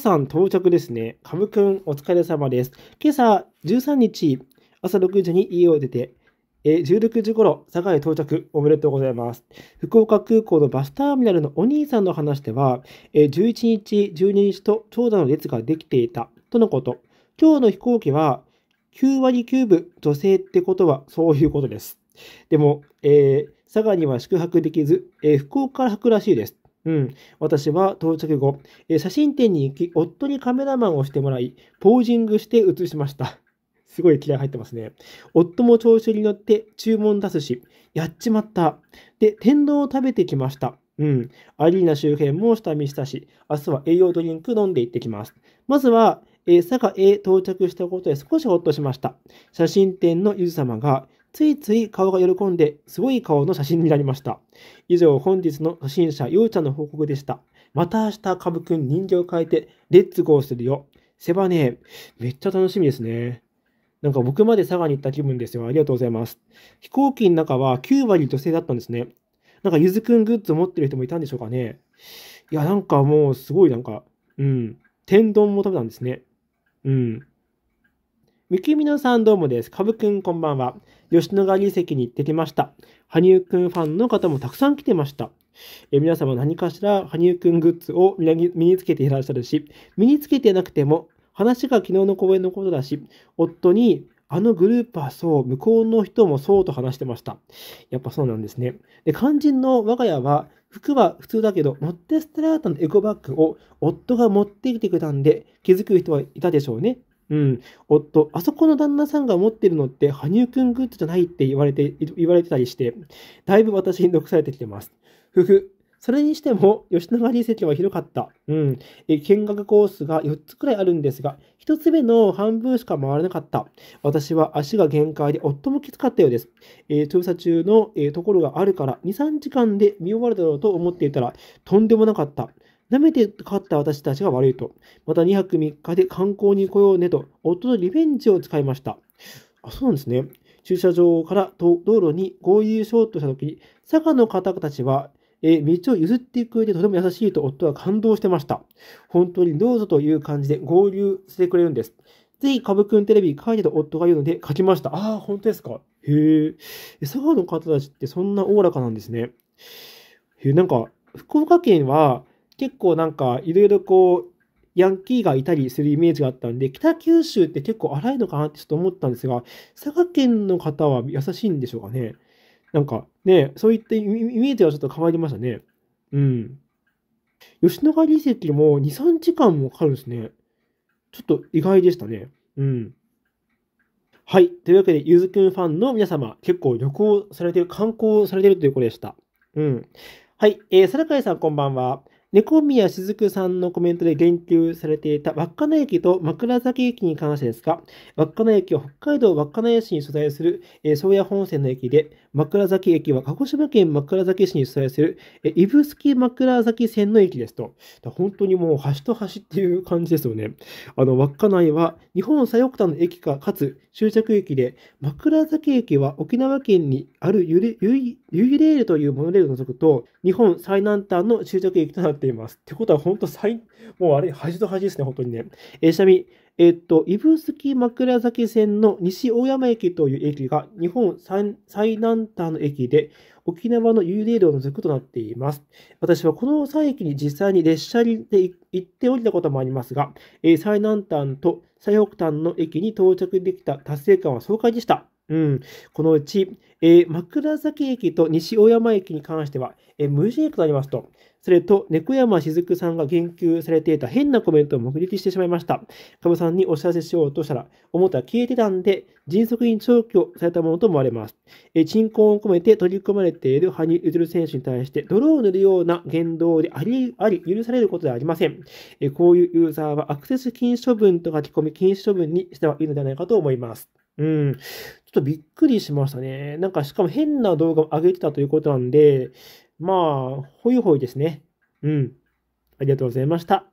さん到着ですね。カブくん、お疲れ様です。今朝13日、朝6時に家を出て、え16時頃、佐賀へ到着おめでとうございます。福岡空港のバスターミナルのお兄さんの話では、え11日、12日と長蛇の列ができていたとのこと。今日の飛行機は9割9分女性ってことはそういうことです。でも、えー、佐賀には宿泊できず、えー、福岡から履くらしいです。うん、私は到着後、え写真展に行き、夫にカメラマンをしてもらい、ポージングして写しました。すごい気合入ってますね。夫も調子に乗って注文出すし、やっちまった。で、天丼を食べてきました。うん。アリーナ周辺も下見したし、明日は栄養ドリンク飲んで行ってきます。まずは、えー、佐賀へ到着したことで少しほっとしました。写真展のゆず様が、ついつい顔が喜んで、すごい顔の写真になりました。以上、本日の初心者、ようちゃんの報告でした。また明日、かぶくん人形を変えて、レッツゴーするよ。セバネー、めっちゃ楽しみですね。なんか僕まで佐賀に行った気分ですよ。ありがとうございます。飛行機の中は9割女性だったんですね。なんかゆずくんグッズ持ってる人もいたんでしょうかね。いや、なんかもうすごいなんか、うん。天丼も食べたんですね。うん。みきみのさんどうもです。かぶくんこんばんは。吉野ヶ里遺跡に行ってきました。羽生くんファンの方もたくさん来てました。え皆様何かしら羽生くんグッズを身につけていらっしゃるし、身につけてなくても、話が昨日の公演のことだし、夫に、あのグループはそう、向こうの人もそうと話してました。やっぱそうなんですね。で、肝心の我が家は、服は普通だけど、持ってストラートのエコバッグを夫が持ってきてくれたんで、気づく人はいたでしょうね。うん、夫、あそこの旦那さんが持ってるのって羽生くんグッズじゃないって言われて、言われてたりして、だいぶ私に毒されてきてます。ふふ。それにしても、吉永流席は広かった。うん。え、見学コースが4つくらいあるんですが、1つ目の半分しか回らなかった。私は足が限界で、夫もきつかったようです。えー、調査中の、えー、ところがあるから、2、3時間で見終わるだろうと思っていたら、とんでもなかった。舐めて勝った私たちが悪いと。また2泊3日で観光に来ようねと、夫のリベンジを使いました。あ、そうなんですね。駐車場から道路に合流しようとしたとき、賀の方たちは、え道を譲っていくれでとても優しいと夫は感動してました。本当にどうぞという感じで合流してくれるんです。ぜひ、株くんテレビ書いてと夫が言うので書きました。ああ、本当ですか。へえ。佐賀の方たちってそんなおおらかなんですね。へえ、なんか、福岡県は、結構なんかいろいろこうヤンキーがいたりするイメージがあったんで、北九州って結構荒いのかなってちょっと思ったんですが、佐賀県の方は優しいんでしょうかね。なんかね、そういったイメージはちょっと変わりましたね。うん。吉野ヶ里遺跡も2、3時間もかかるんですね。ちょっと意外でしたね。うん。はい。というわけで、ゆずくんファンの皆様、結構旅行されてる、観光されてるということでした。うん。はい。えー、さらかいさんこんばんは。猫宮雫さんのコメントで言及されていた稚内駅と枕崎駅に関してですが、稚内駅は北海道稚内市に所在する、えー、宗谷本線の駅で、枕崎駅は鹿児島県枕崎市に所在する、えー、指宿枕崎線の駅ですと。本当にもう端と端っていう感じですよね。あの、稚内は日本最北端の駅か、かつ終着駅で、枕崎駅は沖縄県にあるゆゆゆゆレールというモノレールを除くと、日本最南端の終着駅となってっています。ってことは、本当最、もうあれ、恥と恥ですね、本当にね。えー、ちなみに、えー、っと、指宿枕崎線の西大山駅という駅が日本最南端の駅で、沖縄の幽霊道の続となっています。私はこの3駅に実際に列車で行っておりたこともありますが、えー、最南端と最北端の駅に到着できた達成感は爽快でした。うん、このうち、えー、枕崎駅と西大山駅に関しては、えー、無事駅となりますと、それと猫山雫さんが言及されていた変なコメントを目撃してしまいました。カブさんにお知らせしようとしたら、思ったら消えてたんで、迅速に消去されたものと思われます。えー、鎮魂を込めて取り込まれている羽生結弦選手に対して、泥を塗るような言動であり、あり、許されることではありません。えこういうユーザーはアクセス禁止処分と書き込み禁止処分にしてはいいのではないかと思います。うん。ちょっとびっくりしましたね。なんかしかも変な動画を上げてたということなんで、まあ、ほいほいですね。うん。ありがとうございました。